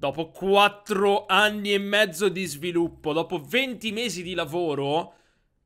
Dopo 4 anni e mezzo di sviluppo, dopo 20 mesi di lavoro,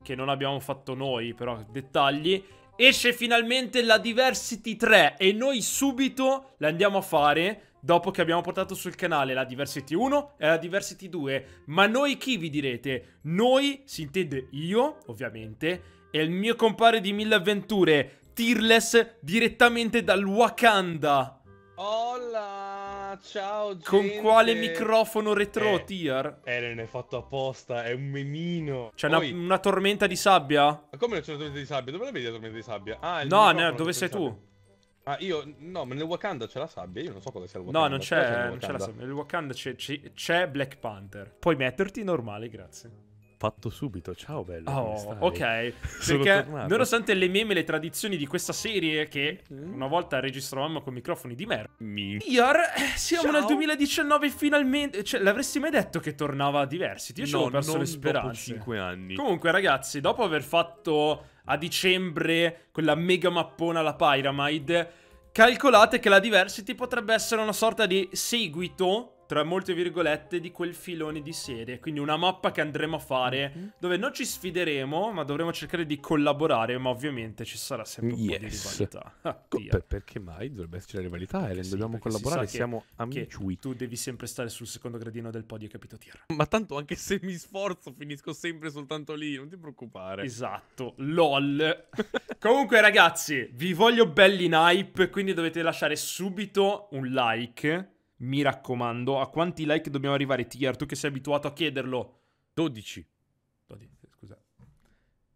che non abbiamo fatto noi, però dettagli, esce finalmente la Diversity 3 e noi subito la andiamo a fare dopo che abbiamo portato sul canale la Diversity 1 e la Diversity 2. Ma noi chi vi direte? Noi, si intende io, ovviamente, e il mio compare di mille avventure, Tearless, direttamente dal Wakanda. Hola! ciao gente. Con quale microfono retro, eh, Tier? Eh, non è fatto apposta, è un memino. C'è una, una, tormenta di sabbia? Ma come c'è una tormenta di sabbia? Dove la vedi la tormenta di sabbia? Ah, no, no, dove sei tu? Ah, io... No, ma nel Wakanda c'è la sabbia, io non so cosa sia il Wakanda. No, non c'è la sabbia. Nel Wakanda c'è Black Panther. Puoi metterti normale, grazie fatto subito. Ciao bello. Oh, ok. Perché nonostante le meme e le tradizioni di questa serie che una volta registravamo con microfoni di merda. Miglior, siamo Ciao. nel 2019 finalmente. Cioè, l'avresti mai detto che tornava a Diversity? Io ci ho perso le speranze. 5 anni. Comunque ragazzi, dopo aver fatto a dicembre quella mega mappona alla Pyramide. calcolate che la Diversity potrebbe essere una sorta di seguito tra molte virgolette, di quel filone di serie. Quindi una mappa che andremo a fare mm -hmm. dove non ci sfideremo, ma dovremo cercare di collaborare, ma ovviamente ci sarà sempre un yes. po' di rivalità. Ah, per, perché mai dovrebbe esserci la rivalità, Eren? Sì, dobbiamo collaborare, siamo amici. Tu devi sempre stare sul secondo gradino del podio, capito, Tierra? Ma tanto anche se mi sforzo finisco sempre soltanto lì, non ti preoccupare. Esatto, lol. Comunque ragazzi, vi voglio belli in hype, quindi dovete lasciare subito un like mi raccomando, a quanti like dobbiamo arrivare, Tier? Tu che sei abituato a chiederlo? 12. 12 scusa.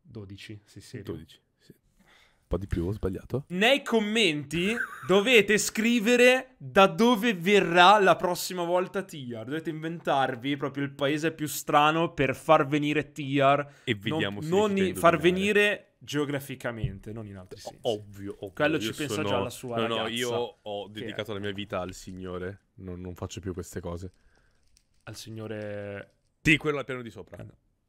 12, sì, sì. 12. Sì. Un po' di più, ho sbagliato. Nei commenti dovete scrivere da dove verrà la prossima volta Tiar. Dovete inventarvi proprio il paese più strano per far venire Tiar. E vediamo non, se non far venire geograficamente, non in altri sensi. Ovvio, ovvio. Quello ci pensa sono... già la sua no, No, no, io ho dedicato è... la mia vita al Signore, non, non, faccio più queste cose. Al Signore... Di quello al piano di sopra. Eh,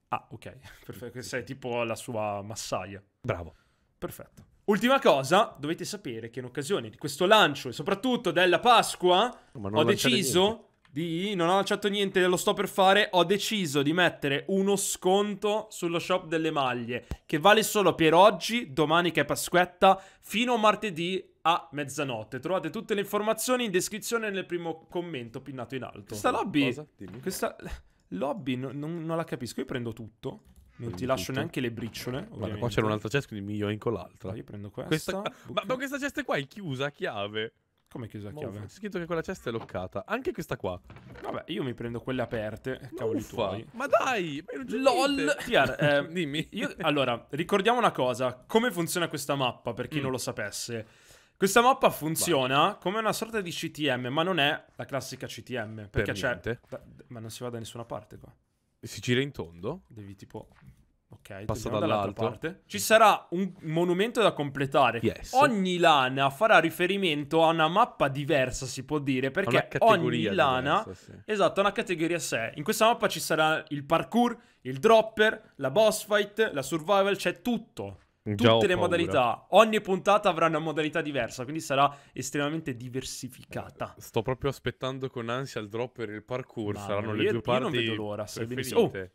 ah, ok, perfetto, sei tipo la sua massaia. Bravo. Perfetto. Ultima cosa, dovete sapere che in occasione di questo lancio e soprattutto della Pasqua ho deciso... Niente di non ho lanciato niente, lo sto per fare, ho deciso di mettere uno sconto sullo shop delle maglie che vale solo per oggi, domani che è Pasquetta, fino a martedì a mezzanotte. Trovate tutte le informazioni in descrizione nel primo commento pinnato in alto. Questa lobby, questa lobby no, non, non, la capisco, io prendo tutto. Non ti lascio tutto. neanche le briciole. Guarda, qua c'era un'altra cesta, quindi mi io l'altra. Io prendo questa. questa... Ma, ma questa cesta qua è chiusa a chiave. Come chiuso la boh, chiave? Ho scritto che quella cesta è loccata. Anche questa qua. Vabbè, io mi prendo quelle aperte. cavoli uffa. tuoi. Ma dai! Ma LOL! Tiar, eh, dimmi. Io, allora, ricordiamo una cosa. Come funziona questa mappa, per chi mm. non lo sapesse. Questa mappa funziona Vai. come una sorta di CTM, ma non è la classica CTM. Perché per c'è... Ma non si va da nessuna parte qua. Si gira in tondo? Devi tipo Ok, passo dall'altra Parte. Ci sarà un monumento da completare. Yes. Ogni lana farà riferimento a una mappa diversa, si può dire, perché ogni lana diversa, sì. Esatto, una categoria a sé. In questa mappa ci sarà il parkour, il dropper, la boss fight, la survival, c'è tutto. Già Tutte le paura. modalità, ogni puntata avrà una modalità diversa, quindi sarà estremamente diversificata. Eh, sto proprio aspettando con ansia il dropper e il parkour, Ma saranno io, le due io parti. Io non vedo l'ora, sei benissimo. Oh.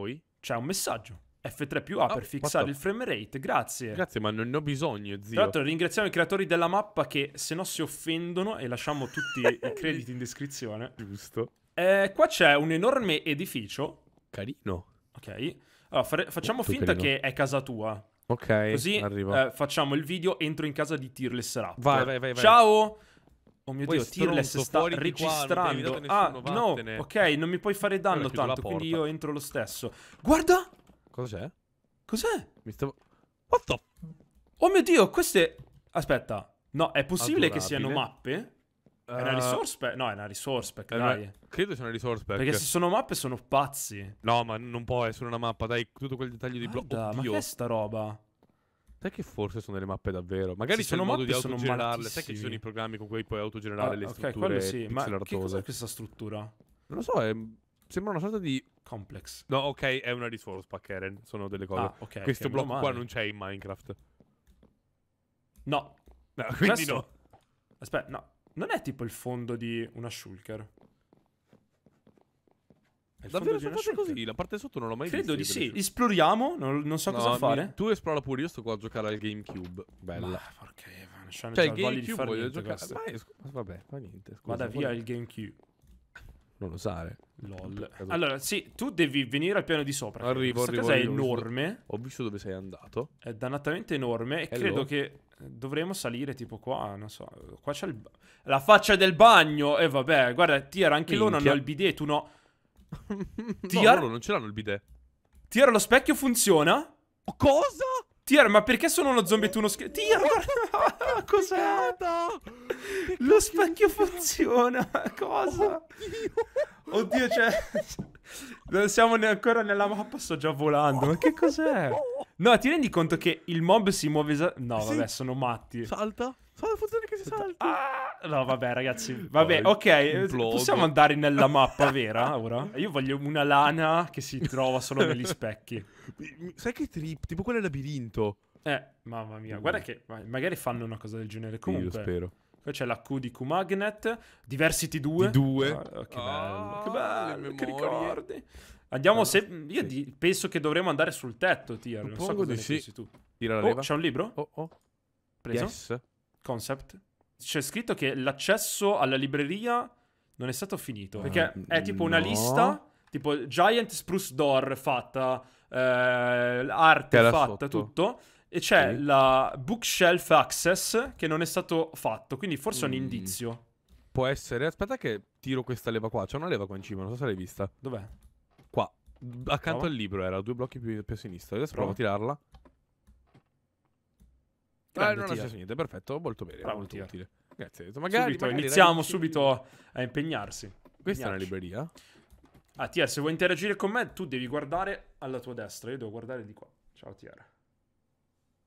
Oi? c'è un messaggio. F3 più A oh, per fissare il frame rate, grazie. Grazie, ma non ne ho bisogno, zio. Tra l'altro ringraziamo i creatori della mappa che se no si offendono e lasciamo tutti i crediti in descrizione. Giusto. Eh, qua c'è un enorme edificio. Carino. Ok. Allora, fare, facciamo Molto oh, finta carino. che è casa tua. Ok, Così eh, facciamo il video entro in casa di Tearless Rap. Vai, vai, vai. vai. Ciao! Oh mio Poi dio, Tearless sta registrando. Qua, ah, no, ok, non mi puoi fare danno tanto, quindi io entro lo stesso. Guarda! Cos'è? Cos'è? Mi stavo... What the... Oh mio dio, queste... Aspetta. No, è possibile Adorabile. che siano mappe? È una eh, resource pack? No, è una resource pack, eh, dai. Credo sia una resource pack. Perché se sono mappe sono pazzi. No, ma non può essere una mappa, dai, tutto quel dettaglio di blocco. ma che è sta roba? Sai che forse sono delle mappe davvero? Magari sì, sono modo mappe di autogenerarle. Sai che ci sono i programmi con cui puoi autogenerare ah, le okay, strutture sì. Ma che cos'è questa struttura? Non lo so, è... sembra una sorta di... Complex. No, ok, è una resource pack, Eren. Sono delle cose. Ah, okay, Questo okay, blocco qua non c'è in Minecraft. No. no quindi Adesso... no. Aspetta, no. Non è tipo il fondo di una shulker? Davvero sono fatte così? La parte sotto non l'ho mai Credo vista. Credo di sì. Esploriamo, non, non so no, cosa mi, fare. Tu esplora pure, io sto qua a giocare al GameCube. Bella. Ma porca Evan, cioè, cioè il GameCube voglio giocare. Ma è, vabbè, ma niente. Scusa, Vada via il GameCube. Non usare. LOL. Allora, sì, tu devi venire al piano di sopra. Arrivo, Questa arrivo. Questa cosa arrivo, è enorme. Ho visto dove sei andato. È dannatamente enorme. E Hello. credo che eh, dovremmo salire tipo qua, non so. Qua c'è il... La faccia del bagno! E eh, vabbè, guarda, Tier, anche Minchia. loro hanno il bidet, tu no... TR... No, non ce l'hanno il bidet. TR lo specchio funziona? Cosa? TR, ma perché sono uno zombie e tu uno scherzo? TR, cos'è? Lo specchio funziona, cosa? Oddio, c'è... Non siamo ne- ancora nella mappa, sto già volando. Ma che cos'è? No, ti rendi conto che il mob si muove... Esa- no, Sì. vabbè, sono matti. Salta. Salta, funziona che si salta. Ah, no, vabbè, ragazzi. Vabbè, Poi ok. Eh, implode. Possiamo andare nella mappa vera ora? Io voglio una lana che si trova solo negli specchi. Sai che trip? Tipo quello è labirinto. Eh, mamma mia. Guarda che magari fanno una cosa del genere. Comunque, Io spero. Poi c'è la Q di Q-Magnet, Diversity 2. Di 2. Oh, ah, che bello, oh, ah, che bello, che ricordi. Andiamo ah, se... Io di... penso che dovremmo andare sul tetto, Tier. Non so cosa sì. pensi tu. Oh, c'è un libro? Oh, oh. Preso? Yes. Concept. C'è scritto che l'accesso alla libreria non è stato finito. Perché uh, è tipo no. una lista, tipo Giant Spruce Door fatta, eh, arte fatta, sotto. tutto. E c'è sì. la bookshelf access che non è stato fatto, quindi forse è mm. un indizio. Può essere. Aspetta che tiro questa leva qua. C'è una leva qua in cima, non so se l'hai vista. Dov'è? Qua. Accanto Prova. al libro era, due blocchi più, più a sinistra. Adesso provo a tirarla. Eh, Grande, eh, non c'è niente, perfetto, molto bene, Bravo, molto tira. utile. Grazie. Magari, subito, magari iniziamo ragazzi... subito a impegnarsi. Questa Impegnarci. è una libreria. Ah, Tier, se vuoi interagire con me, tu devi guardare alla tua destra. Io devo guardare di qua. Ciao, Tier.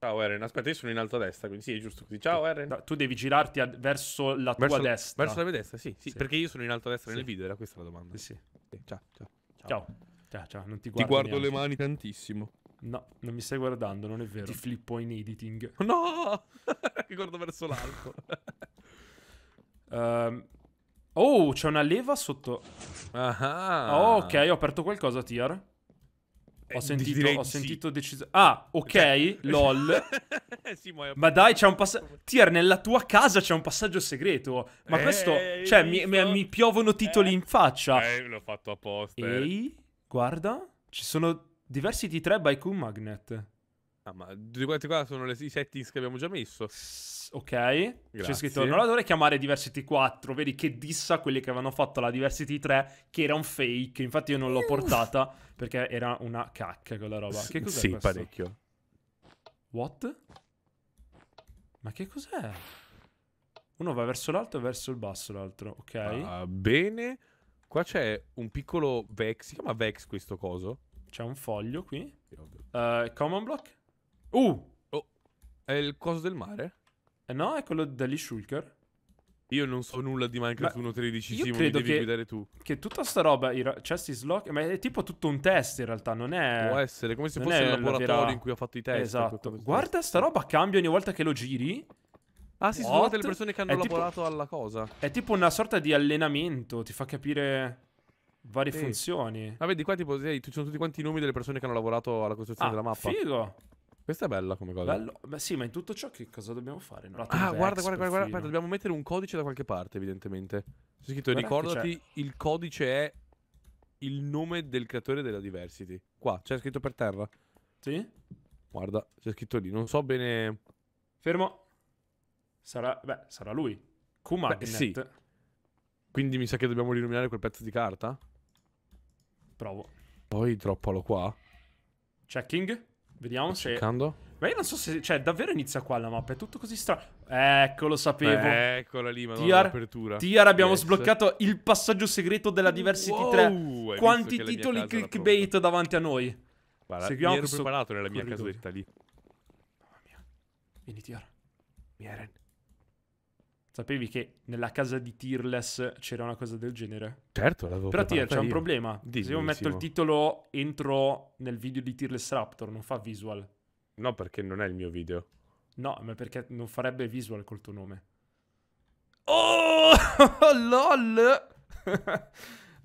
Ciao Eren, aspetta, io sono in alto a destra, quindi sì, è giusto così. Ciao Eren. No, tu devi girarti a... verso la verso tua la... destra. Verso la mia destra, sì, sì, sì, Perché io sono in alto a destra sì. nel video, era questa la domanda. Sì, sì. Ciao, ciao. Ciao. Ciao, ciao, non ti guardo Ti guardo neanche. le mani tantissimo. No, non mi stai guardando, non è vero. Ti flippo in editing. No! Guardo verso l'alto. um, oh, c'è una leva sotto. Ah. Oh, ok, ho aperto qualcosa, Tier ho sentito, ho sentito deciso. Ah, ok, cioè. lol. sì, ma dai, c'è un passaggio. Tier, nella tua casa c'è un passaggio segreto. Ma Ehi, questo. Eh, cioè, mi, mi, piovono titoli eh. in faccia. Eh, l'ho fatto apposta. Eh. Ehi, guarda. Ci sono diversi T3 by Q Magnet. Ah, ma tutti quanti qua sono le, i settings che abbiamo già messo. Ok. Grazie. C'è scritto, non la dovrei chiamare Diversity 4, vedi che dissa quelli che avevano fatto la Diversity 3, che era un fake, infatti io non l'ho mm. portata, perché era una cacca quella roba. Che cos'è sì, questo? parecchio. What? Ma che cos'è? Uno va verso l'alto e verso il basso l'altro, ok? Ah, bene. Qua c'è un piccolo Vex, si chiama Vex questo coso? C'è un foglio qui. Uh, common block? Uh! Oh, è il coso del mare? Eh no, è quello degli Shulker. Io non so nulla di Minecraft 1.13, Simo, mi devi che, guidare tu. Che tutta sta roba, Chest cioè, is Lock, ma è tipo tutto un test in realtà, non è... Può essere, come se fosse un laboratorio vera... in cui ho fatto i test. Esatto. Guarda, sta roba cambia ogni volta che lo giri. Ah si sono tutte le persone che hanno è lavorato tipo... alla cosa. È tipo una sorta di allenamento, ti fa capire varie sì. funzioni. Ma vedi qua tipo, sei, ci sono tutti quanti i nomi delle persone che hanno lavorato alla costruzione ah, della mappa. figo! Questa è bella come cosa. Bello. Beh, sì, ma in tutto ciò che cosa dobbiamo fare? No? Ah, guarda, guarda, guarda, guarda, dobbiamo mettere un codice da qualche parte, evidentemente. C'è scritto, guarda ricordati, il codice è il nome del creatore della diversity. Qua, c'è scritto per terra. Sì? Guarda, c'è scritto lì, non so bene... Fermo. Sarà, beh, sarà lui. Q-Magnet. sì. Quindi mi sa che dobbiamo rinominare quel pezzo di carta? Provo. Poi droppalo qua. Checking. Vediamo Sto se... Cercando. Ma io non so se... Cioè, davvero inizia qua la mappa, è tutto così strano. Ecco, lo sapevo. Beh, eccola lì, ma Tiar, l'apertura. Tiar, abbiamo yes. sbloccato il passaggio segreto della Diversity wow, 3. Quanti titoli clickbait davanti a noi. Guarda, Seguiamo mi ero questo... preparato nella mia casetta lì. Mamma mia. Vieni, Tiar. Mieren. Sapevi che nella casa di Tearless c'era una cosa del genere? Certo, l'avevo Però Tir, c'è un problema. Dimmi, Se io metto il titolo entro nel video di Tearless Raptor, non fa visual. No, perché non è il mio video. No, ma perché non farebbe visual col tuo nome. Oh, lol!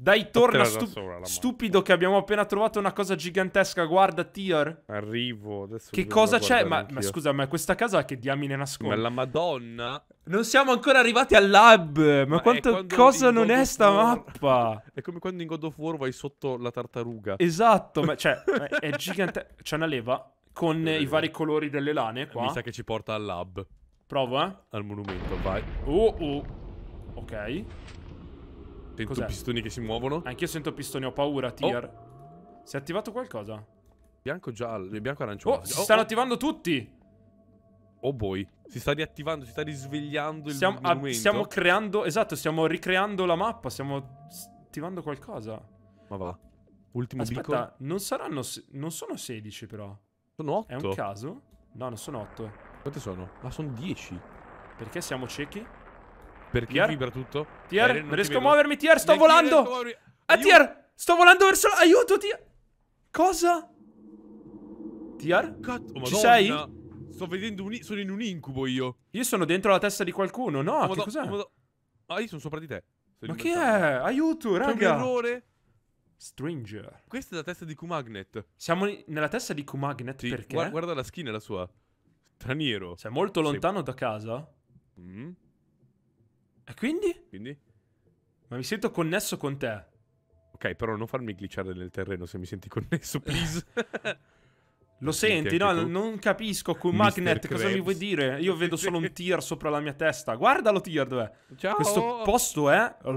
Dai, torna stu- stupido che abbiamo appena trovato una cosa gigantesca. Guarda, Tier. Arrivo. Adesso che cosa c'è? Ma, ma, scusa, ma questa casa che diamine nasconde? Ma la madonna. Non siamo ancora arrivati al lab. Ma, ma quanto cosa non è sta mappa? È come quando in God of War vai sotto la tartaruga. Esatto, ma cioè, è gigante. C'è una leva con i vari colori delle lane qua. Mi sa che ci porta al lab. Provo, eh? Al monumento, vai. Oh, oh. Ok. Sento pistoni che si muovono. Anch'io sento pistoni, ho paura, Tier. Oh. Si è attivato qualcosa? Bianco giallo, bianco arancione. Oh, si oh, stanno oh. attivando tutti! Oh boy, si sta riattivando, si sta risvegliando il stiamo, a, stiamo creando, esatto, stiamo ricreando la mappa, stiamo attivando qualcosa. Ma va. Ultimo Aspetta, beacon. non saranno, non sono 16 però. Sono 8. È un caso? No, non sono 8. Quante sono? Ma ah, sono 10. Perché siamo ciechi? Perché Tier? vibra tutto? Tier, eh, non, riesco a muovermi, Tier, sto volando! Muovermi. Eh, Tier, sto volando verso... Aiuto, Tier! Cosa? Tier? Cazzo, Ci sei? Sto vedendo un... Sono in un incubo io. Io sono dentro la testa di qualcuno, no? Comodo, che cos'è? Comodo... Ah, io sono sopra di te. Sei Ma che è? Aiuto, raga. C'è un errore. Stranger. Questa è la testa di Q-Magnet. Siamo nella testa di Q-Magnet sì, perché? Guarda, guarda la è la sua. Straniero. Sei molto lontano Sei... da casa? Mm. E quindi? Quindi? Ma mi sento connesso con te. Ok, però non farmi glitchare nel terreno se mi senti connesso, please. Lo senti, no? Tu? Non capisco con Magnet Krebs. cosa mi vuoi dire. Io vedo solo un tier sopra la mia testa. Guardalo tier dov'è. Ciao. Questo posto è... Il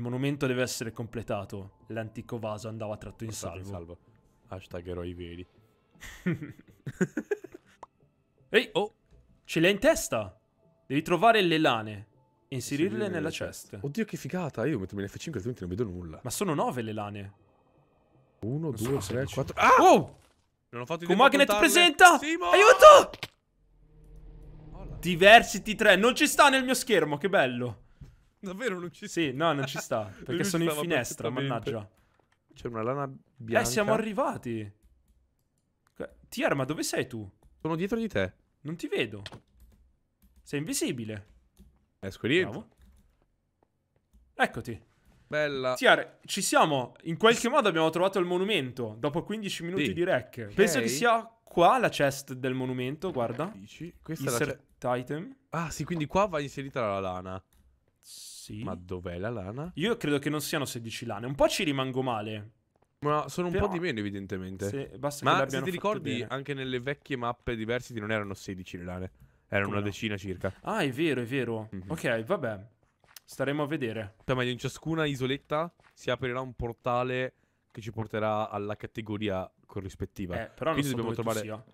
monumento deve essere completato. L'antico vaso andava tratto in salvo. salvo. Hashtag eroi veri. Ehi, oh. Ce l'hai in testa. Devi trovare le lane. E inserirle nella cesta. Oddio che figata. Io metto in F5 altrimenti non vedo nulla. Ma sono nove le lane. 1, 2, 3, 4. Ah! Wow! Oh! Non ho fatto Con Magnet presenta! Simo! Aiuto! Hola. Diversity 3. Non ci sta nel mio schermo, che bello. Davvero non ci sta? Sì, no, non ci sta. perché sono in finestra, mannaggia. C'è una lana eh, bianca. Eh, siamo arrivati. Tiar, ma dove sei tu? Sono dietro di te. Non ti vedo. Sei invisibile. Esco lì. Eccoti. Bella. Tiare, ci siamo. In qualche modo abbiamo trovato il monumento dopo 15 minuti sì. di rec. Okay. Penso che sia qua la chest del monumento, guarda. Eh, dici? Questa Insert è la item. Ah, sì, quindi qua va inserita la lana. Sì. Ma dov'è la lana? Io credo che non siano 16 lane. Un po' ci rimango male. Ma sono un Però... po' di meno, evidentemente. Sì, basta Ma che se ti ricordi, bene. anche nelle vecchie mappe diversi non erano 16 le lane. Erano Come una no? decina circa. Ah, è vero, è vero. Mm -hmm. Ok, vabbè. Staremo a vedere. Prima di in ciascuna isoletta si aprirà un portale che ci porterà alla categoria corrispettiva. Eh, però Quindi non so dobbiamo trovare...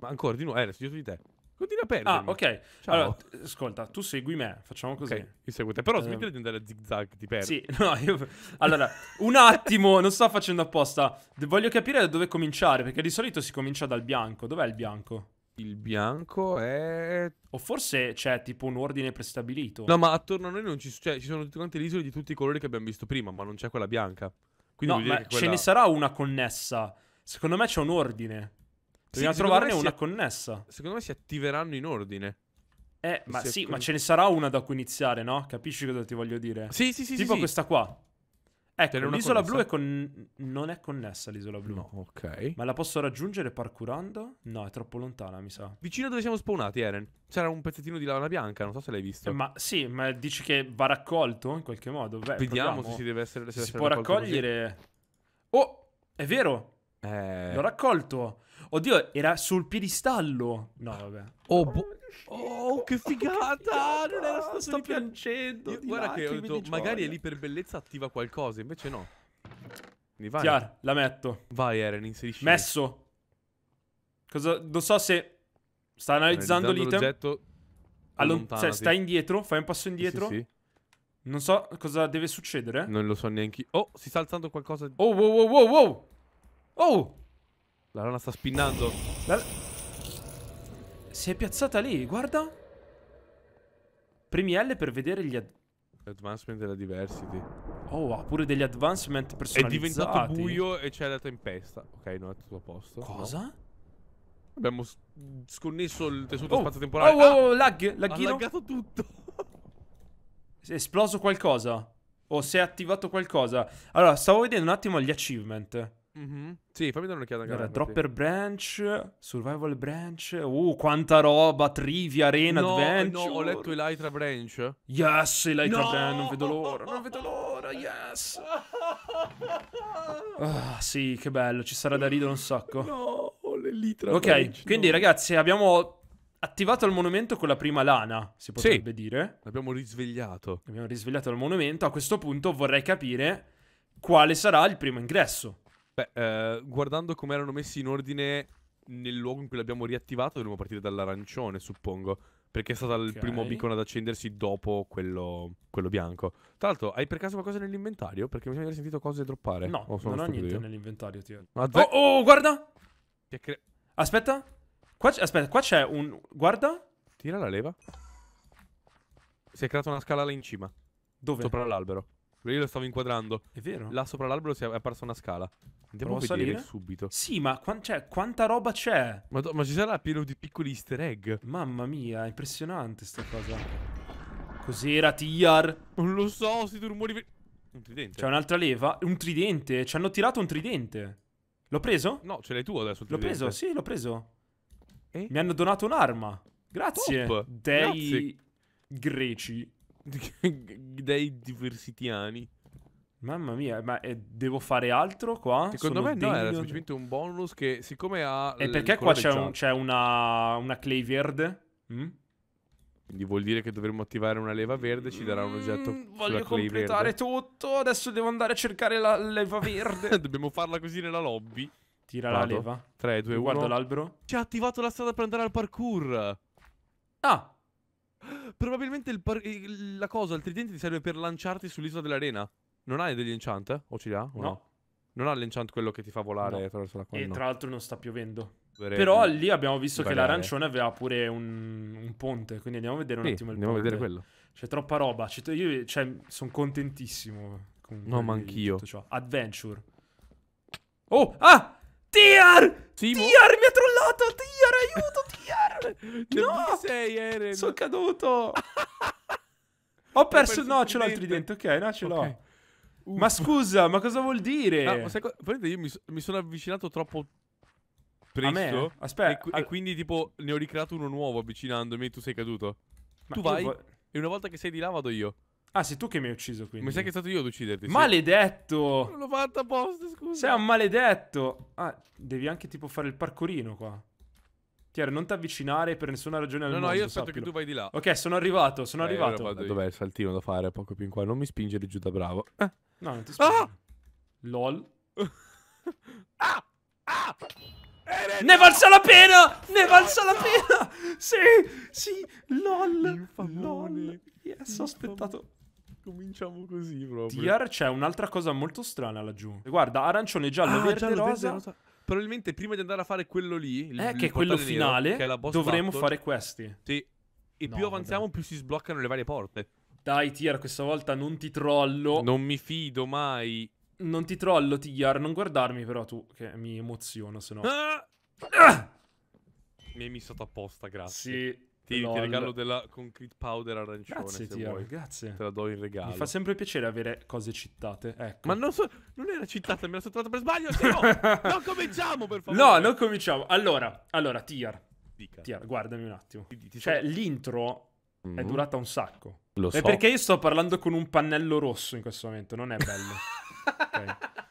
Ma ancora di nuovo, eh, studiato di te. Continua a perdere. Ah, ok. Ciao. Allora, ascolta, tu segui me, facciamo così. Okay, io seguo te, però uh, smettila di andare a zigzag, ti perdi. Sì, no, io... Allora, un attimo, non sto facendo apposta. De voglio capire da dove cominciare, perché di solito si comincia dal bianco. Dov'è il bianco? Il bianco è... O forse c'è tipo un ordine prestabilito. No, ma attorno a noi non ci, cioè, ci sono tutte quante le isole di tutti i colori che abbiamo visto prima, ma non c'è quella bianca. Quindi no, ma quella... ce ne sarà una connessa. Secondo me c'è un ordine. Dobbiamo sì, trovarne una si... connessa. Secondo me si attiveranno in ordine. Eh, ma si sì, con... Ecco ma ce ne sarà una da cui iniziare, no? Capisci cosa ti voglio dire? Sì, sì, sì. Tipo sì, questa qua. Ecco, l'isola connessa. blu è con... non è connessa l'isola blu. No, ok. Ma la posso raggiungere parkurando? No, è troppo lontana, mi sa. Vicino dove siamo spawnati, Eren. C'era un pezzettino di lana bianca, non so se l'hai visto. Eh, ma sì, ma dici che va raccolto in qualche modo? Beh, Vediamo proviamo. se si deve essere... Se si può raccogliere... Così. Oh, è vero! Eh... L'ho raccolto! Oddio, era sul piedistallo! No, vabbè. Oh, bo- Oh, che figata! Oh, che non era stato sto piangendo. Io, guarda che ho detto, magari è lì per bellezza attiva qualcosa, invece no. Quindi vai. Chiar, la metto. Vai, Eren, inserisci. Messo. Cosa, non so se sta analizzando, analizzando l'item. Allora, cioè, sta indietro, fai un passo indietro. Sì, sì. Non so cosa deve succedere. Non lo so neanche io. Oh, si sta alzando qualcosa. Oh, wow, wow, wow, wow. Oh! La rana sta spinnando. La... Si è piazzata lì, guarda. Premi L per vedere gli... Advancement della diversity. Oh, ha pure degli advancement personalizzati. È diventato buio e c'è la tempesta. Ok, non è tutto a posto. Cosa? No. Abbiamo sconnesso il tessuto oh. spazio-temporale. Oh, oh, oh, ah, lag, laghino. Ha laggato tutto. si è esploso qualcosa. O si è attivato qualcosa. Allora, stavo vedendo un attimo gli achievement. Mm-hmm. Sì, fammi dare un'occhiata. Allora, Dropper sì. Branch, Survival Branch. Uh, quanta roba! Trivia, Arena, no, Adventure. No, ho letto Elytra Branch. Yes, Elytra no! Branch. Non vedo l'ora, non vedo l'ora. Yes. Ah, sì, che bello. Ci sarà da ridere un sacco. No, l'Elytra Ok, branch, quindi no. ragazzi, abbiamo attivato il monumento con la prima lana, si potrebbe sì, dire. L'abbiamo risvegliato. Abbiamo risvegliato il monumento. A questo punto vorrei capire quale sarà il primo ingresso. Beh, eh, guardando come erano messi in ordine nel luogo in cui l'abbiamo riattivato, dovremmo partire dall'arancione, suppongo. Perché è stato okay. il primo beacon ad accendersi dopo quello, quello, bianco. Tra l'altro, hai per caso qualcosa nell'inventario? Perché mi sembra di aver sentito cose droppare. No, oh, non ho niente io. nell'inventario, tio. Oh, oh, guarda! Cre... Aspetta. Qua aspetta, qua c'è un... Guarda. Tira la leva. Si è creata una scala là in cima. Dove? Sopra l'albero. Io lo stavo inquadrando. È vero? Là sopra l'albero si è apparsa una scala. Andiamo Provo a salire. subito. Sì, ma qu cioè, quanta roba c'è? Ma, ma ci sarà pieno di piccoli easter egg? Mamma mia, impressionante sta cosa. Cos'era, Tiar? Non lo so, si rumori... Un tridente. C'è un'altra leva? Un tridente. Ci hanno tirato un tridente. L'ho preso? No, ce l'hai tu adesso. L'ho preso, sì, l'ho preso. Eh? Mi hanno donato un'arma. Grazie. Top. Dei Grazie. greci. Dei diversitiani. Mamma mia, ma eh, devo fare altro qua? Secondo Sono me no, era semplicemente un bonus che siccome ha... E l- perché qua c'è, un, c'è, una, una clay verde? Mm? Quindi vuol dire che dovremmo attivare una leva verde, ci darà un oggetto mm, Voglio completare verde. tutto, adesso devo andare a cercare la leva verde. Dobbiamo farla così nella lobby. Tira Vado. la leva. 3, 2, 1. Guardo l'albero. Ci ha attivato la strada per andare al parkour. Ah. Probabilmente par- la cosa, il tridente ti serve per lanciarti sull'isola dell'arena. Non hai degli enchant? Eh? O ce li ha? no. no? Non ha l'enchant quello che ti fa volare no. attraverso la colla. E tra l'altro non sta piovendo. Dovrei Però lì abbiamo visto variare. che l'arancione aveva pure un, un, ponte. Quindi andiamo a vedere un sì, attimo il andiamo ponte. Andiamo a vedere quello. C'è troppa roba. C'è, io cioè, sono contentissimo. no, ma anch'io. Adventure. Oh, ah! Tiar! Simo? Tiar mi ha trollato! Tiar, aiuto! Tiar! no! sei, Eren? Sono caduto! Ho perso... Ho perso no, ce l'ho il tridente. Ok, no, ce l'ho. Okay. Ma uh. scusa, ma cosa vuol dire? No, ah, ma sai cosa? Io mi, mi, sono avvicinato troppo presto. Aspetta. E, e, quindi, tipo, ne ho ricreato uno nuovo avvicinandomi e tu sei caduto. Ma tu vai vo- e una volta che sei di là vado io. Ah, sei tu che mi hai ucciso, quindi. Mi sa che è stato io ad ucciderti. Maledetto! Sì. L'ho fatta apposta, scusa. Sei un maledetto. Ah, devi anche tipo fare il parcorino qua. Tier, non ti avvicinare per nessuna ragione al no, mondo. No, no, io aspetto sappilo. che tu vai di là. Ok, sono arrivato, sono eh, arrivato. Dov'è il saltino da fare poco più in qua? Non mi spingere giù da bravo. Eh. No, non ti spingere. Ah! LOL. ah! Ah! ne no! valsa la pena! Ne valsa la pena! Sì! Sì! LOL! LOL! Yes, ho aspettato. Cominciamo così proprio. Tier c'è un'altra cosa molto strana laggiù. Guarda, arancione, giallo, ah, verde, giallo, rosa. Verde, rosa probabilmente prima di andare a fare quello lì, eh, che è quello finale, nero, dovremmo battle, fare questi. Sì. E no, più avanziamo, vabbè. più si sbloccano le varie porte. Dai, Tiar, questa volta non ti trollo. Non mi fido mai. Non ti trollo, Tiar. Non guardarmi, però, tu, che mi emoziono, se no. Ah! Ah! Mi hai missato apposta, grazie. Sì. Ti, ti, regalo della Concrete Powder arancione. Grazie, Tio, grazie. Te la do in regalo. Mi fa sempre piacere avere cose cittate. Ecco. Ma non, so, non era citata, me la sono trovata per sbaglio. No, non cominciamo, per favore. No, non cominciamo. Allora, allora Tiar. Dica. Tiar, guardami un attimo. Cioè, l'intro mm. è durata un sacco. Lo so. È perché io sto parlando con un pannello rosso in questo momento, non è bello. ok.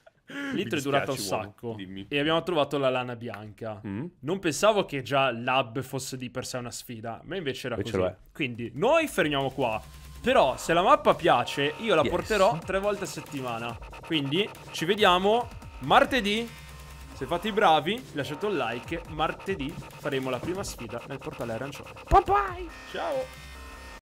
L'intro è durata un sacco. Uomo, e abbiamo trovato la lana bianca. Mm? Non pensavo che già l'hub fosse di per sé una sfida, ma invece era e così. Quindi noi fermiamo qua. Però se la mappa piace, io la yes. porterò tre volte a settimana. Quindi ci vediamo martedì. Se fate i bravi, lasciate un like. Martedì faremo la prima sfida nel portale arancione. Bye bye! Ciao!